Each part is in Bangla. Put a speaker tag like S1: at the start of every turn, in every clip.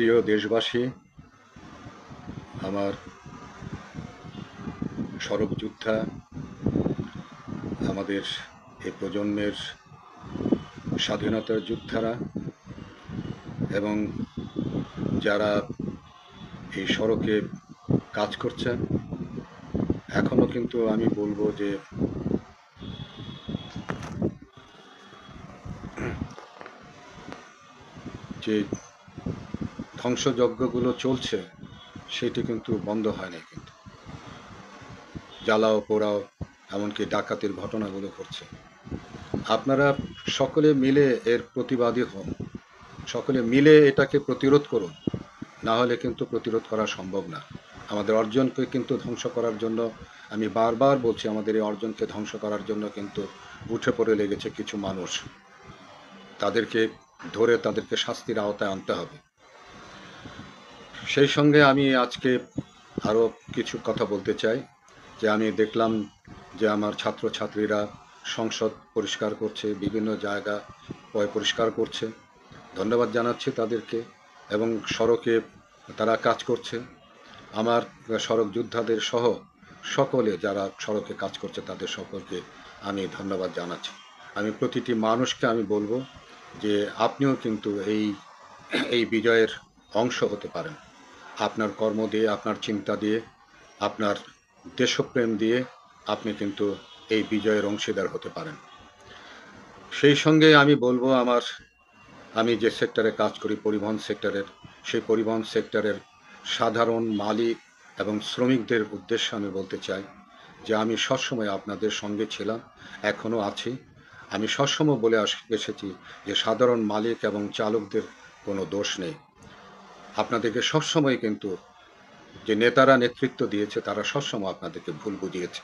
S1: প্রিয় দেশবাসী আমার সরব যোদ্ধা আমাদের এ প্রজন্মের স্বাধীনতার যোদ্ধারা এবং যারা এই সড়কে কাজ করছেন এখনও কিন্তু আমি বলবো যে যে ধ্বংসযজ্ঞগুলো চলছে সেটি কিন্তু বন্ধ হয় না কিন্তু জ্বালাও পোড়াও এমনকি ডাকাতির ঘটনাগুলো ঘটছে আপনারা সকলে মিলে এর প্রতিবাদী হন সকলে মিলে এটাকে প্রতিরোধ করুন না হলে কিন্তু প্রতিরোধ করা সম্ভব না আমাদের অর্জনকে কিন্তু ধ্বংস করার জন্য আমি বারবার বলছি আমাদের এই অর্জনকে ধ্বংস করার জন্য কিন্তু উঠে পড়ে লেগেছে কিছু মানুষ তাদেরকে ধরে তাদেরকে শাস্তির আওতায় আনতে হবে সেই সঙ্গে আমি আজকে আরও কিছু কথা বলতে চাই যে আমি দেখলাম যে আমার ছাত্রছাত্রীরা সংসদ পরিষ্কার করছে বিভিন্ন জায়গা পয় পরিষ্কার করছে ধন্যবাদ জানাচ্ছি তাদেরকে এবং সড়কে তারা কাজ করছে আমার সড়ক যোদ্ধাদের সহ সকলে যারা সড়কে কাজ করছে তাদের সকলকে আমি ধন্যবাদ জানাচ্ছি আমি প্রতিটি মানুষকে আমি বলবো যে আপনিও কিন্তু এই এই বিজয়ের অংশ হতে পারেন আপনার কর্ম দিয়ে আপনার চিন্তা দিয়ে আপনার দেশপ্রেম দিয়ে আপনি কিন্তু এই বিজয়ের অংশীদার হতে পারেন সেই সঙ্গে আমি বলবো আমার আমি যে সেক্টরে কাজ করি পরিবহন সেক্টরের সেই পরিবহন সেক্টরের সাধারণ মালিক এবং শ্রমিকদের উদ্দেশ্যে আমি বলতে চাই যে আমি সবসময় আপনাদের সঙ্গে ছিলাম এখনও আছি আমি সবসময় বলে এসেছি যে সাধারণ মালিক এবং চালকদের কোনো দোষ নেই আপনাদেরকে সবসময় কিন্তু যে নেতারা নেতৃত্ব দিয়েছে তারা সবসময় আপনাদেরকে ভুল বুঝিয়েছে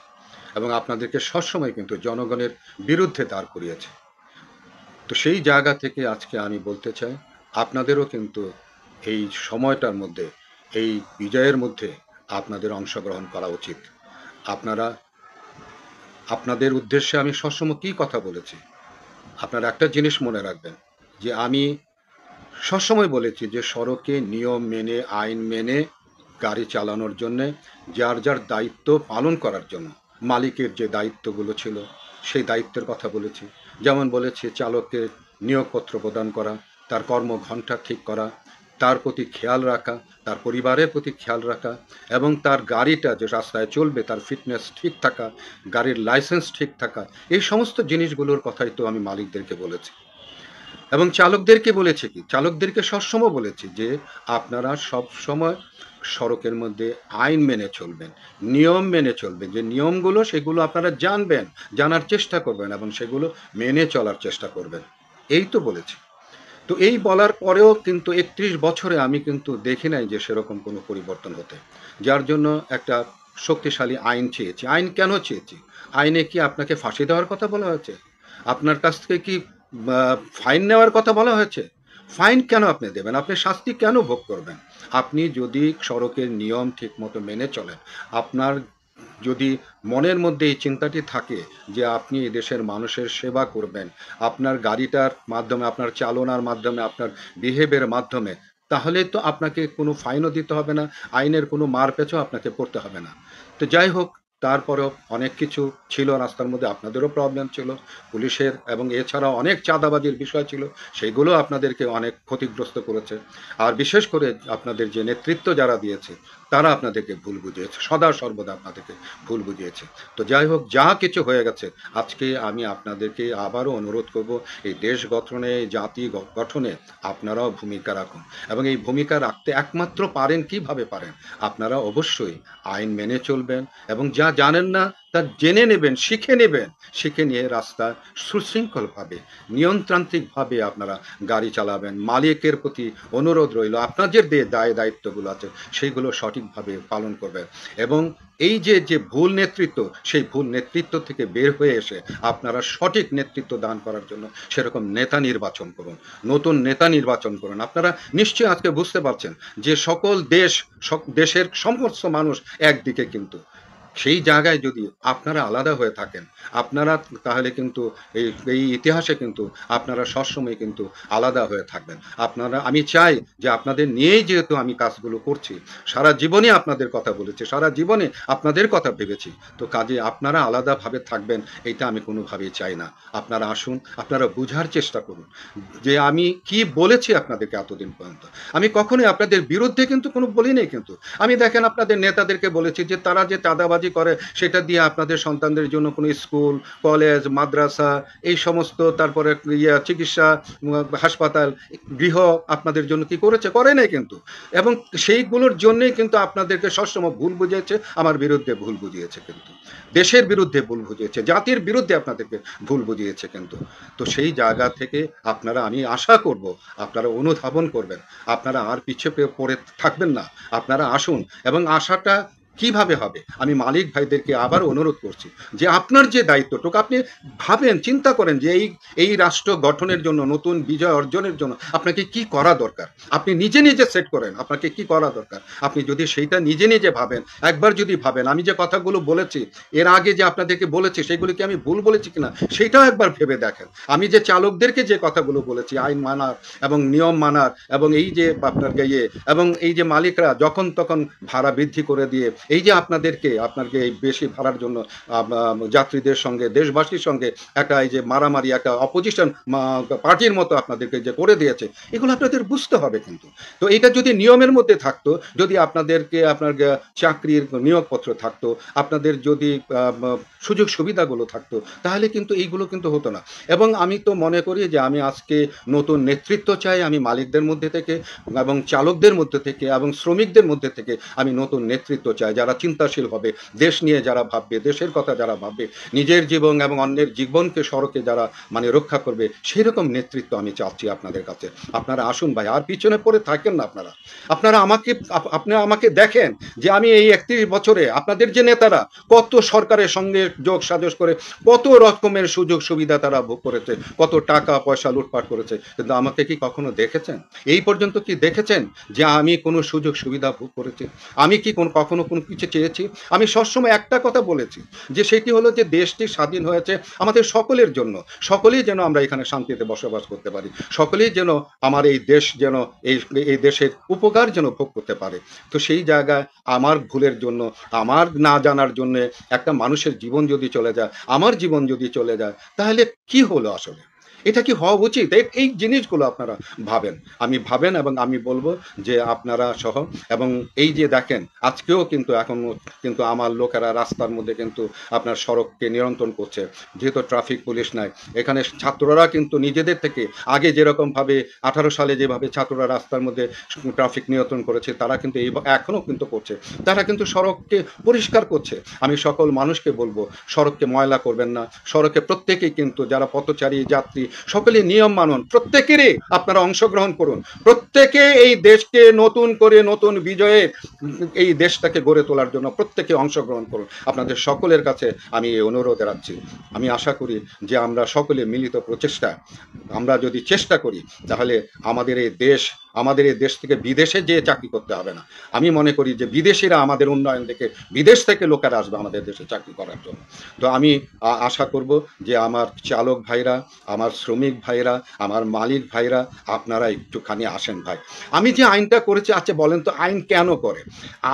S1: এবং আপনাদেরকে সবসময় কিন্তু জনগণের বিরুদ্ধে দাঁড় করিয়েছে তো সেই জায়গা থেকে আজকে আমি বলতে চাই আপনাদেরও কিন্তু এই সময়টার মধ্যে এই বিজয়ের মধ্যে আপনাদের অংশগ্রহণ করা উচিত আপনারা আপনাদের উদ্দেশ্যে আমি সবসময় কী কথা বলেছি আপনারা একটা জিনিস মনে রাখবেন যে আমি সবসময় বলেছি যে সড়কে নিয়ম মেনে আইন মেনে গাড়ি চালানোর জন্যে যার যার দায়িত্ব পালন করার জন্য মালিকের যে দায়িত্বগুলো ছিল সেই দায়িত্বের কথা বলেছি যেমন বলেছি চালককে নিয়োগপত্র প্রদান করা তার কর্মঘণ্টা ঠিক করা তার প্রতি খেয়াল রাখা তার পরিবারের প্রতি খেয়াল রাখা এবং তার গাড়িটা যে রাস্তায় চলবে তার ফিটনেস ঠিক থাকা গাড়ির লাইসেন্স ঠিক থাকা এই সমস্ত জিনিসগুলোর কথাই তো আমি মালিকদেরকে বলেছি এবং চালকদেরকে বলেছে কি চালকদেরকে সবসময় বলেছে যে আপনারা সব সময় সড়কের মধ্যে আইন মেনে চলবেন নিয়ম মেনে চলবেন যে নিয়মগুলো সেগুলো আপনারা জানবেন জানার চেষ্টা করবেন এবং সেগুলো মেনে চলার চেষ্টা করবেন এই তো বলেছে তো এই বলার পরেও কিন্তু একত্রিশ বছরে আমি কিন্তু দেখি নাই যে সেরকম কোনো পরিবর্তন হতে যার জন্য একটা শক্তিশালী আইন চেয়েছি আইন কেন চেয়েছি আইনে কি আপনাকে ফাঁসি দেওয়ার কথা বলা হয়েছে আপনার কাছ থেকে কি ফাইন নেওয়ার কথা বলা হয়েছে ফাইন কেন আপনি দেবেন আপনি শাস্তি কেন ভোগ করবেন আপনি যদি সড়কের নিয়ম ঠিকমতো মেনে চলেন আপনার যদি মনের মধ্যে এই চিন্তাটি থাকে যে আপনি দেশের মানুষের সেবা করবেন আপনার গাড়িটার মাধ্যমে আপনার চালনার মাধ্যমে আপনার বিহেভের মাধ্যমে তাহলে তো আপনাকে কোনো ফাইনও দিতে হবে না আইনের কোনো মারপ্যাচও আপনাকে পড়তে হবে না তো যাই হোক তারপরেও অনেক কিছু ছিল রাস্তার মধ্যে আপনাদেরও প্রবলেম ছিল পুলিশের এবং এছাড়া অনেক চাঁদাবাজির বিষয় ছিল সেইগুলো আপনাদেরকে অনেক ক্ষতিগ্রস্ত করেছে আর বিশেষ করে আপনাদের যে নেতৃত্ব যারা দিয়েছে তারা আপনাদেরকে ভুল বুঝিয়েছে সদা সর্বদা আপনাদেরকে ভুল বুঝিয়েছে তো যাই হোক যা কিছু হয়ে গেছে আজকে আমি আপনাদেরকে আবারও অনুরোধ করব এই দেশ গঠনে জাতি গঠনে আপনারাও ভূমিকা রাখুন এবং এই ভূমিকা রাখতে একমাত্র পারেন কিভাবে পারেন আপনারা অবশ্যই আইন মেনে চলবেন এবং যা জানেন না তা জেনে নেবেন শিখে নেবেন শিখে নিয়ে রাস্তা সুশৃঙ্খলভাবে নিয়ন্ত্রান্তিকভাবে আপনারা গাড়ি চালাবেন মালিকের প্রতি অনুরোধ রইল আপনার যে দায় দায়িত্বগুলো আছে সেইগুলো সঠিকভাবে পালন করবেন এবং এই যে যে ভুল নেতৃত্ব সেই ভুল নেতৃত্ব থেকে বের হয়ে এসে আপনারা সঠিক নেতৃত্ব দান করার জন্য সেরকম নেতা নির্বাচন করুন নতুন নেতা নির্বাচন করুন আপনারা নিশ্চয়ই আজকে বুঝতে পারছেন যে সকল দেশ দেশের সমস্ত মানুষ একদিকে কিন্তু সেই জায়গায় যদি আপনারা আলাদা হয়ে থাকেন আপনারা তাহলে কিন্তু এই এই ইতিহাসে কিন্তু আপনারা সবসময় কিন্তু আলাদা হয়ে থাকবেন আপনারা আমি চাই যে আপনাদের নিয়েই যেহেতু আমি কাজগুলো করছি সারা জীবনে আপনাদের কথা বলেছি সারা জীবনে আপনাদের কথা ভেবেছি তো কাজে আপনারা আলাদাভাবে থাকবেন এটা আমি কোনোভাবেই চাই না আপনারা আসুন আপনারা বোঝার চেষ্টা করুন যে আমি কি বলেছি আপনাদেরকে এতদিন পর্যন্ত আমি কখনোই আপনাদের বিরুদ্ধে কিন্তু কোনো বলি কিন্তু আমি দেখেন আপনাদের নেতাদেরকে বলেছি যে তারা যে চাঁদাবাজি কাজই করে সেটা দিয়ে আপনাদের সন্তানদের জন্য কোনো স্কুল কলেজ মাদ্রাসা এই সমস্ত তারপরে ইয়ে চিকিৎসা হাসপাতাল গৃহ আপনাদের জন্য কি করেছে করে নাই কিন্তু এবং সেইগুলোর জন্যই কিন্তু আপনাদেরকে সবসময় ভুল বুঝিয়েছে আমার বিরুদ্ধে ভুল বুঝিয়েছে কিন্তু দেশের বিরুদ্ধে ভুল বুঝিয়েছে জাতির বিরুদ্ধে আপনাদেরকে ভুল বুঝিয়েছে কিন্তু তো সেই জায়গা থেকে আপনারা আমি আশা করব আপনারা অনুধাবন করবেন আপনারা আর পিছিয়ে পড়ে থাকবেন না আপনারা আসুন এবং আশাটা কিভাবে হবে আমি মালিক ভাইদেরকে আবার অনুরোধ করছি যে আপনার যে দায়িত্বটুকু আপনি ভাবেন চিন্তা করেন যে এই এই রাষ্ট্র গঠনের জন্য নতুন বিজয় অর্জনের জন্য আপনাকে কি করা দরকার আপনি নিজে নিজে সেট করেন আপনাকে কি করা দরকার আপনি যদি সেইটা নিজে নিজে ভাবেন একবার যদি ভাবেন আমি যে কথাগুলো বলেছি এর আগে যে আপনাদেরকে বলেছি সেগুলিকে আমি ভুল বলেছি কিনা সেটাও একবার ভেবে দেখেন আমি যে চালকদেরকে যে কথাগুলো বলেছি আইন মানার এবং নিয়ম মানার এবং এই যে আপনার ইয়ে এবং এই যে মালিকরা যখন তখন ভাড়া বৃদ্ধি করে দিয়ে এই যে আপনাদেরকে আপনাকে এই বেশি ভাড়ার জন্য যাত্রীদের সঙ্গে দেশবাসীর সঙ্গে একটা এই যে মারামারি একটা অপোজিশন পার্টির মতো আপনাদেরকে যে করে দিয়েছে এগুলো আপনাদের বুঝতে হবে কিন্তু তো এটা যদি নিয়মের মধ্যে থাকতো যদি আপনাদেরকে আপনার চাকরির নিয়োগপত্র থাকতো আপনাদের যদি সুযোগ সুবিধাগুলো থাকতো তাহলে কিন্তু এইগুলো কিন্তু হতো না এবং আমি তো মনে করি যে আমি আজকে নতুন নেতৃত্ব চাই আমি মালিকদের মধ্যে থেকে এবং চালকদের মধ্যে থেকে এবং শ্রমিকদের মধ্যে থেকে আমি নতুন নেতৃত্ব চাই যারা চিন্তাশীল হবে দেশ নিয়ে যারা ভাববে দেশের কথা যারা ভাববে নিজের জীবন এবং অন্যের জীবনকে সড়কে যারা মানে রক্ষা করবে সেই রকম নেতৃত্ব আমি চাচ্ছি আপনাদের কাছে আপনারা আসুন ভাই আর পিছনে পড়ে থাকেন না আপনারা আপনারা আমাকে আপনারা আমাকে দেখেন যে আমি এই একত্রিশ বছরে আপনাদের যে নেতারা কত সরকারের সঙ্গে যোগ সাজস করে কত রকমের সুযোগ সুবিধা তারা ভোগ করেছে কত টাকা পয়সা লুটপাট করেছে কিন্তু আমাকে কি কখনো দেখেছেন এই পর্যন্ত কি দেখেছেন যে আমি কোনো সুযোগ সুবিধা ভোগ করেছি আমি কি কোন কখনো কোনো কিছু চেয়েছি আমি সবসময় একটা কথা বলেছি যে সেটি হলো যে দেশটি স্বাধীন হয়েছে আমাদের সকলের জন্য সকলেই যেন আমরা এখানে শান্তিতে বসবাস করতে পারি সকলেই যেন আমার এই দেশ যেন এই এই দেশের উপকার যেন ভোগ করতে পারে তো সেই জায়গায় আমার ভুলের জন্য আমার না জানার জন্য একটা মানুষের জীবন যদি চলে যায় আমার জীবন যদি চলে যায় তাহলে কি হলো আসলে এটা কি হওয়া উচিত এই জিনিসগুলো আপনারা ভাবেন আমি ভাবেন এবং আমি বলবো যে আপনারা সহ এবং এই যে দেখেন আজকেও কিন্তু এখন কিন্তু আমার লোকেরা রাস্তার মধ্যে কিন্তু আপনার সড়ককে নিয়ন্ত্রণ করছে যেহেতু ট্রাফিক পুলিশ নাই এখানে ছাত্ররা কিন্তু নিজেদের থেকে আগে যেরকমভাবে আঠারো সালে যেভাবে ছাত্ররা রাস্তার মধ্যে ট্রাফিক নিয়ন্ত্রণ করেছে তারা কিন্তু এই এখনও কিন্তু করছে তারা কিন্তু সড়ককে পরিষ্কার করছে আমি সকল মানুষকে বলবো সড়ককে ময়লা করবেন না সড়কে প্রত্যেকেই কিন্তু যারা পথচারী যাত্রী সকলে নিয়ম মানুন প্রত্যেকেরই আপনারা অংশগ্রহণ করুন প্রত্যেকে এই দেশকে নতুন করে নতুন বিজয়ে এই দেশটাকে গড়ে তোলার জন্য প্রত্যেকে অংশগ্রহণ করুন আপনাদের সকলের কাছে আমি এই অনুরোধ রাখছি আমি আশা করি যে আমরা সকলে মিলিত প্রচেষ্টা আমরা যদি চেষ্টা করি তাহলে আমাদের এই দেশ আমাদের এই দেশ থেকে বিদেশে যেয়ে চাকরি করতে হবে না আমি মনে করি যে বিদেশিরা আমাদের উন্নয়ন দেখে বিদেশ থেকে লোকেরা আসবে আমাদের দেশে চাকরি করার জন্য তো আমি আশা করব যে আমার চালক ভাইরা আমার শ্রমিক ভাইরা আমার মালিক ভাইরা আপনারা একটুখানি আসেন ভাই আমি যে আইনটা করেছি আচ্ছা বলেন তো আইন কেন করে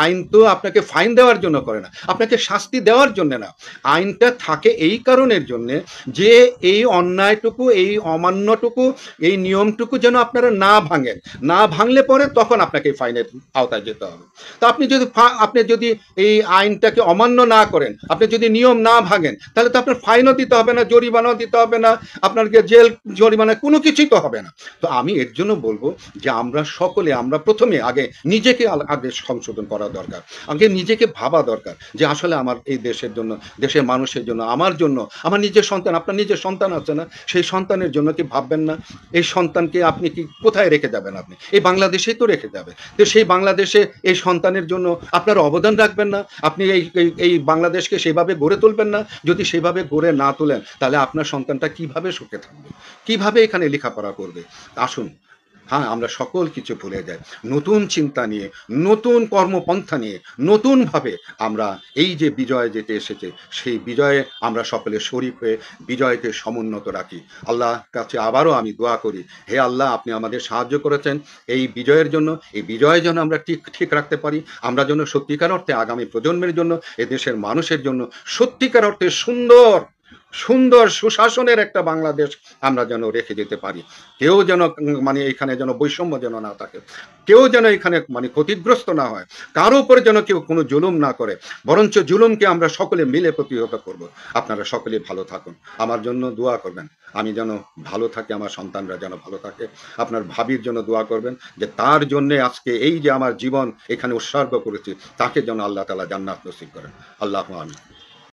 S1: আইন তো আপনাকে ফাইন দেওয়ার জন্য করে না আপনাকে শাস্তি দেওয়ার জন্য না আইনটা থাকে এই কারণের জন্যে যে এই অন্যায়টুকু এই অমান্যটুকু এই নিয়মটুকু যেন আপনারা না ভাঙেন না না ভাঙলে পরে তখন আপনাকে ফাইনের আওতায় যেতে হবে তো আপনি যদি আপনি যদি এই আইনটাকে অমান্য না করেন আপনি যদি নিয়ম না ভাঙেন তাহলে তো আপনার ফাইনও দিতে হবে না জরিমানাও দিতে হবে না আপনাকে জেল জরিমানা কোনো কিছুই তো হবে না তো আমি এর জন্য বলবো যে আমরা সকলে আমরা প্রথমে আগে নিজেকে আগে সংশোধন করা দরকার আগে নিজেকে ভাবা দরকার যে আসলে আমার এই দেশের জন্য দেশের মানুষের জন্য আমার জন্য আমার নিজের সন্তান আপনার নিজের সন্তান আছে না সেই সন্তানের জন্য কি ভাববেন না এই সন্তানকে আপনি কি কোথায় রেখে যাবেন আপনি এই বাংলাদেশেই তো রেখে যাবে তো সেই বাংলাদেশে এই সন্তানের জন্য আপনারা অবদান রাখবেন না আপনি এই এই বাংলাদেশকে সেভাবে গড়ে তুলবেন না যদি সেভাবে গড়ে না তোলেন তাহলে আপনার সন্তানটা কিভাবে সুখে থাকবে কিভাবে এখানে লেখাপড়া করবে আসুন হ্যাঁ আমরা সকল কিছু ভুলে যাই নতুন চিন্তা নিয়ে নতুন কর্মপন্থা নিয়ে নতুনভাবে আমরা এই যে বিজয় যেতে এসেছে সেই বিজয়ে আমরা সকলে শরীফ হয়ে বিজয়কে সমুন্নত রাখি আল্লাহ কাছে আবারও আমি দোয়া করি হে আল্লাহ আপনি আমাদের সাহায্য করেছেন এই বিজয়ের জন্য এই বিজয় যেন আমরা ঠিক ঠিক রাখতে পারি আমরা যেন সত্যিকার অর্থে আগামী প্রজন্মের জন্য এদেশের মানুষের জন্য সত্যিকার অর্থে সুন্দর সুন্দর সুশাসনের একটা বাংলাদেশ আমরা যেন রেখে যেতে পারি কেউ যেন মানে এখানে যেন বৈষম্য যেন না থাকে কেউ যেন এখানে মানে ক্ষতিগ্রস্ত না হয় কারো উপর যেন কেউ কোনো জুলুম না করে বরঞ্চ জুলুমকে আমরা সকলে মিলে প্রতিহত করব আপনারা সকলে ভালো থাকুন আমার জন্য দোয়া করবেন আমি যেন ভালো থাকি আমার সন্তানরা যেন ভালো থাকে আপনার ভাবির জন্য দোয়া করবেন যে তার জন্যে আজকে এই যে আমার জীবন এখানে উৎসর্গ করেছি তাকে যেন আল্লাহ তালা জান্নাত নসিব করেন আল্লাহ আমি